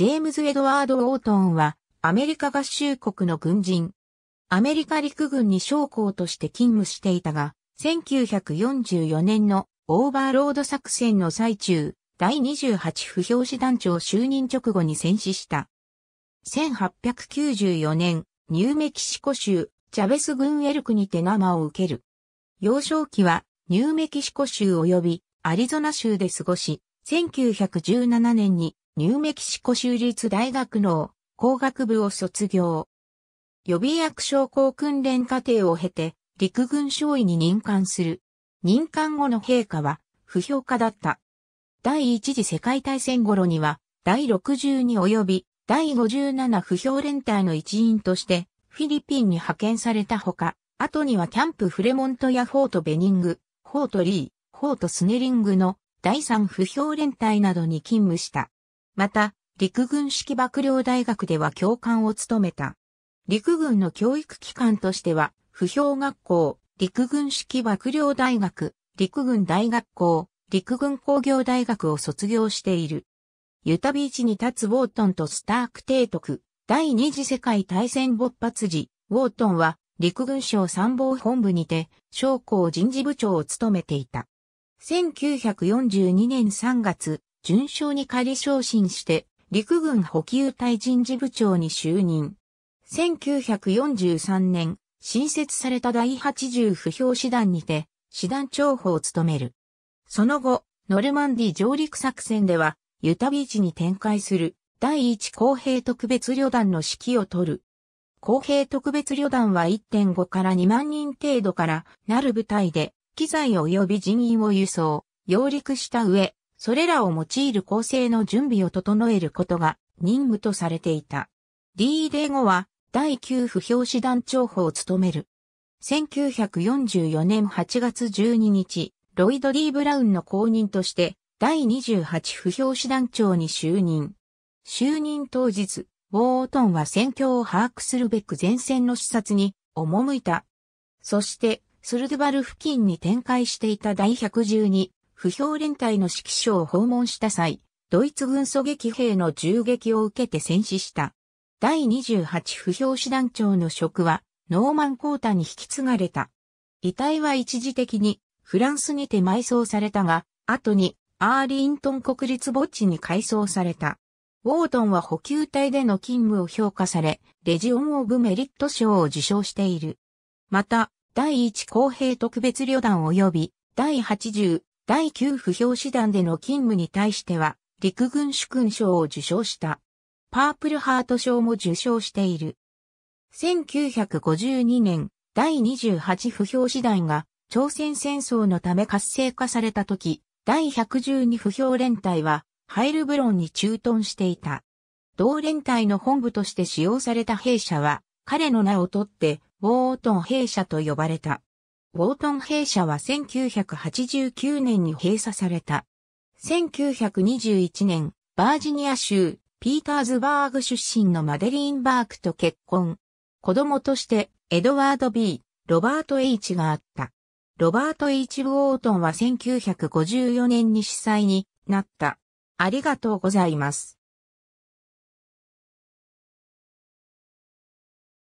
ジェームズ・エドワード・オートンは、アメリカ合衆国の軍人。アメリカ陸軍に将校として勤務していたが、1944年のオーバーロード作戦の最中、第28不評師団長就任直後に戦死した。1894年、ニューメキシコ州、ジャベス軍エルクにて生を受ける。幼少期は、ニューメキシコ州及びアリゾナ州で過ごし、1917年にニューメキシコ州立大学の工学部を卒業。予備役将校訓練課程を経て、陸軍少尉に任官する。任官後の陛下は、不評家だった。第一次世界大戦頃には、第62及び第57不評連隊の一員として、フィリピンに派遣されたほか、後にはキャンプフレモントやフォートベニング、フォートリー、フォートスネリングの第3不評連隊などに勤務した。また、陸軍式幕僚大学では教官を務めた。陸軍の教育機関としては、不評学校、陸軍式幕僚大学、陸軍大学校、陸軍工業大学を卒業している。ユタビーチに立つウォートンとスターク提督、第二次世界大戦勃発時、ウォートンは陸軍省参謀本部にて、将校人事部長を務めていた。1942年3月、順将に仮昇進して、陸軍補給隊人事部長に就任。1943年、新設された第80不評師団にて、師団長補を務める。その後、ノルマンディ上陸作戦では、ユタビーチに展開する第1公平特別旅団の指揮を取る。公平特別旅団は1.5から2万人程度からなる部隊で、機材及び人員を輸送、揚陸した上、それらを用いる構成の準備を整えることが任務とされていた。D デー後は第9不評師団長補を務める。1944年8月12日、ロイド・リー・ブラウンの後任として第28不評師団長に就任。就任当日、ウォートンは戦況を把握するべく前線の視察に赴いた。そして、スルドゥバル付近に展開していた第112不評連隊の指揮所を訪問した際、ドイツ軍狙撃兵の銃撃を受けて戦死した。第28不評師団長の職は、ノーマン・コータに引き継がれた。遺体は一時的にフランスにて埋葬されたが、後にアーリントン国立墓地に改装された。ウォートンは補給隊での勤務を評価され、レジオン・オブ・メリット賞を受賞している。また、第1公平特別旅団及び第80第9不評師団での勤務に対しては、陸軍主勲賞を受賞した。パープルハート賞も受賞している。1952年、第28不評師団が朝鮮戦争のため活性化された時、第112不評連隊はハイルブロンに駐屯していた。同連隊の本部として使用された兵舎は、彼の名を取って、ボートン兵舎と呼ばれた。ウォートン兵舎は1989年に閉鎖された。1921年、バージニア州、ピーターズバーグ出身のマデリン・バークと結婚。子供として、エドワード・ B、ロバート・ H があった。ロバート・ H・ ウォートンは1954年に主催になった。ありがとうございます。